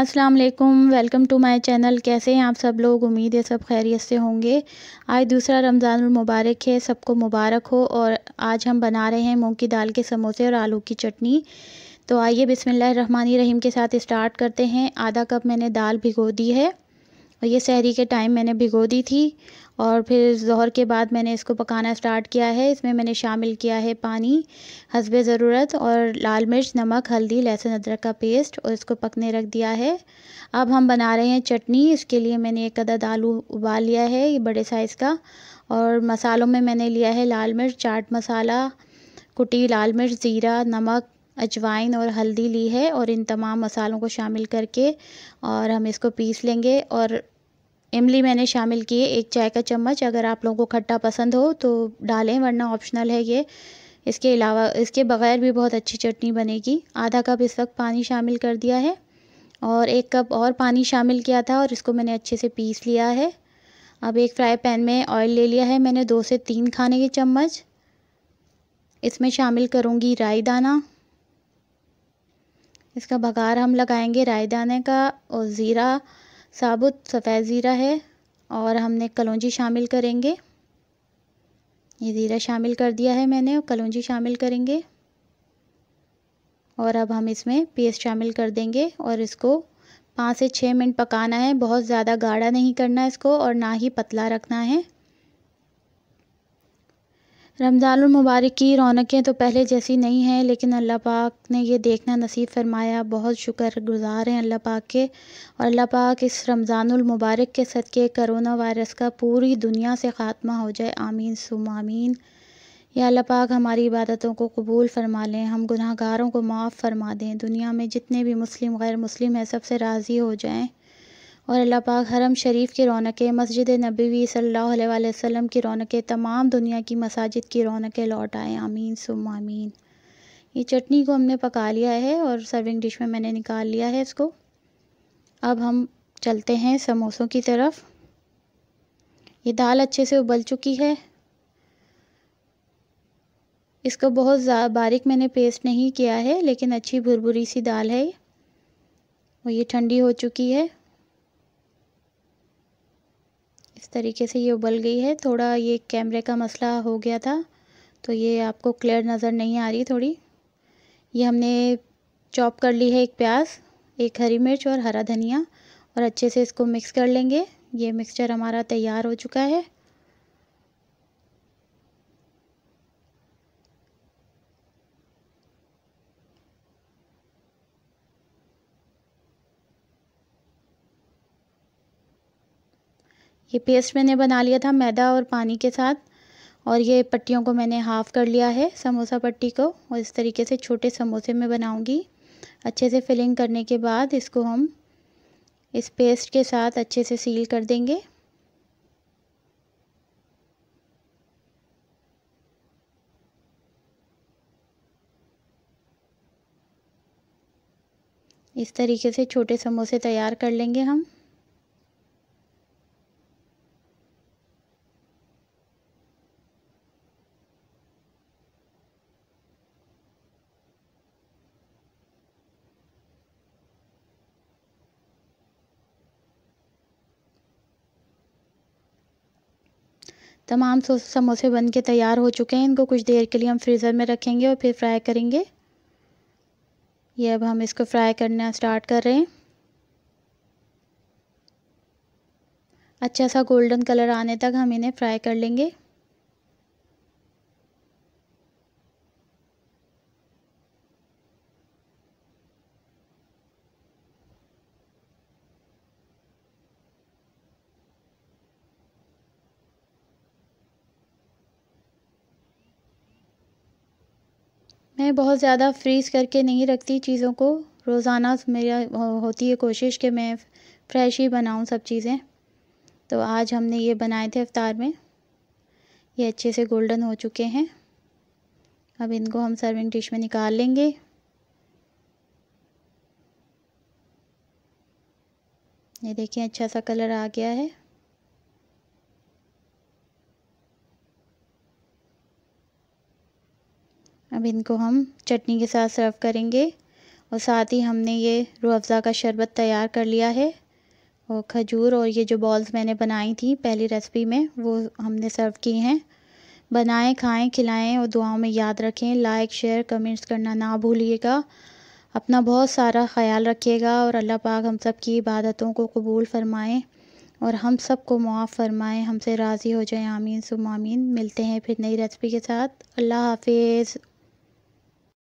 अस्सलाम वालेकुम welcome to my channel कैसे हैं आप सब लोग उम्मीद है सब खैरियत से होंगे आज दूसरा रमज़ान मुबारक है सबको मुबारक हो और आज हम बना रहे हैं मूंग की दाल के समोसे और आलू की चटनी तो आइए बिसमिल्ल रहीम के साथ स्टार्ट करते हैं आधा कप मैंने दाल भिगो दी है और ये सहरी के टाइम मैंने भिगो दी थी और फिर ज़हर के बाद मैंने इसको पकाना स्टार्ट किया है इसमें मैंने शामिल किया है पानी हसब ज़रूरत और लाल मिर्च नमक हल्दी लहसुन अदरक का पेस्ट और इसको पकने रख दिया है अब हम बना रहे हैं चटनी इसके लिए मैंने एक अदद आलू उबाल लिया है ये बड़े साइज़ का और मसालों में मैंने लिया है लाल मिर्च चाट मसाला कुटी लाल मिर्च ज़ीरा नमक अजवाइन और हल्दी ली है और इन तमाम मसालों को शामिल करके और हम इसको पीस लेंगे और इमली मैंने शामिल है एक चाय का चम्मच अगर आप लोगों को खट्टा पसंद हो तो डालें वरना ऑप्शनल है ये इसके अलावा इसके बग़ैर भी बहुत अच्छी चटनी बनेगी आधा कप इस वक्त पानी शामिल कर दिया है और एक कप और पानी शामिल किया था और इसको मैंने अच्छे से पीस लिया है अब एक फ्राई पैन में ऑयल ले लिया है मैंने दो से तीन खाने के चम्मच इसमें शामिल करूँगी राई दाना इसका बघार हम लगाएंगे राई दाने का और ज़ीरा साबुत सफ़ेद ज़ीरा है और हमने कलौंजी शामिल करेंगे ये ज़ीरा शामिल कर दिया है मैंने और कलौंजी शामिल करेंगे और अब हम इसमें पेस्ट शामिल कर देंगे और इसको पाँच से छः मिनट पकाना है बहुत ज़्यादा गाढ़ा नहीं करना है इसको और ना ही पतला रखना है मुबारक की रौनकें तो पहले जैसी नहीं हैं लेकिन अल्लाह पाक ने ये देखना नसीब फरमाया बहुत शुक्र गुज़ार हैं अल्लाह पाक के और अल्लाह पाक इस रमज़ानमबारक के सदक़े करोना वायरस का पूरी दुनिया से ख़ात्मा हो जाए आमीन सुम आमीन या अल्लाह पाक हमारी इबादतों को कबूल फरमा लें हम गुनाहगारों को माफ़ फरमा दें दुनिया में जितने भी मुस्लिम गैर मुस्लिम हैं सबसे राज़ी हो जाएँ और अल्लाह पाक हरम शरीफ की रौनकें मस्जिद नबी सल्ला वसम की रौनकें तमाम दुनिया की मसाजिद की रौनकें लौट आएँ आमीन सुम आमीन ये चटनी को हमने पका लिया है और सर्विंग डिश में मैंने निकाल लिया है इसको अब हम चलते हैं समोसों की तरफ ये दाल अच्छे से उबल चुकी है इसको बहुत बारीक मैंने पेस्ट नहीं किया है लेकिन अच्छी भुरभुरी सी दाल है और ये ठंडी हो चुकी है तरीके से ये उबल गई है थोड़ा ये कैमरे का मसला हो गया था तो ये आपको क्लियर नज़र नहीं आ रही थोड़ी ये हमने चॉप कर ली है एक प्याज एक हरी मिर्च और हरा धनिया और अच्छे से इसको मिक्स कर लेंगे ये मिक्सचर हमारा तैयार हो चुका है ये पेस्ट मैंने बना लिया था मैदा और पानी के साथ और ये पट्टियों को मैंने हाफ़ कर लिया है समोसा पट्टी को और इस तरीके से छोटे समोसे में बनाऊंगी अच्छे से फिलिंग करने के बाद इसको हम इस पेस्ट के साथ अच्छे से सील कर देंगे इस तरीके से छोटे समोसे तैयार कर लेंगे हम तमाम समोसे बन के तैयार हो चुके हैं इनको कुछ देर के लिए हम फ्रीज़र में रखेंगे और फिर फ्राई करेंगे ये अब हम इसको फ्राई करना स्टार्ट कर रहे हैं अच्छा सा गोल्डन कलर आने तक हम इन्हें फ्राई कर लेंगे मैं बहुत ज़्यादा फ्रीज़ करके नहीं रखती चीज़ों को रोज़ाना मेरा होती है कोशिश कि मैं फ्रेश ही बनाऊँ सब चीज़ें तो आज हमने ये बनाए थे अवतार में ये अच्छे से गोल्डन हो चुके हैं अब इनको हम सर्विंग डिश में निकाल लेंगे ये देखिए अच्छा सा कलर आ गया है अब इनको हम चटनी के साथ सर्व करेंगे और साथ ही हमने ये अफज़ा का शरबत तैयार कर लिया है और खजूर और ये जो बॉल्स मैंने बनाई थी पहली रेसिपी में वो हमने सर्व की हैं बनाएं खाएं खिलाएं और दुआओं में याद रखें लाइक शेयर कमेंट्स करना ना भूलिएगा अपना बहुत सारा ख्याल रखिएगा और अल्लाह पाक हम सब की इबादतों को कबूल फरमाएं और हम सब को मुआफ़ फरमाएं हमसे राज़ी हो जाएं आमीन सुमामीन मिलते हैं फिर नई रेसिपी के साथ अल्लाह हाफिज़